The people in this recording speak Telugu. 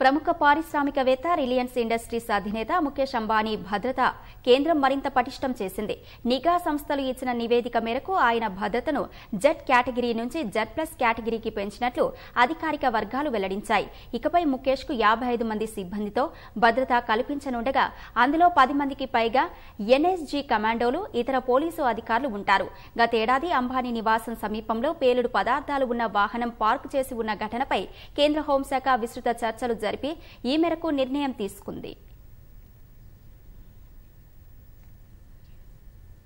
ప్రముఖ పారిశ్రామికవేత్త రిలయన్స్ ఇండస్ట్రీస్ అధినేత ముఖేష్ అంబానీ భద్రత కేంద్రం మరింత పటిష్టం చేసింది నిఘా సంస్థలు ఇచ్చిన నివేదిక మేరకు ఆయన భద్రతను జెడ్ కేటగిరీ నుంచి జెడ్ ప్లస్ కేటగిరీకి పెంచినట్లు అధికారిక వర్గాలు వెల్లడించాయి ఇకపై ముఖేష్ కు యాభై ఐదు మంది సిబ్బందితో భద్రత కల్పించనుండగా అందులో పది మందికి పైగా ఎన్ఎస్జీ కమాండోలు ఇతర పోలీసు అధికారులు ఉంటారు గతేడాది అంబానీ నివాసం సమీపంలో పేలుడు పదార్థాలు ఉన్న వాహనం పార్కు చేసి ఉన్న ఘటనపై కేంద్ర హోంశాఖ విస్తృత చర్చలు జరిపి ఈ మేరకు నిర్ణయం తీసుకుంది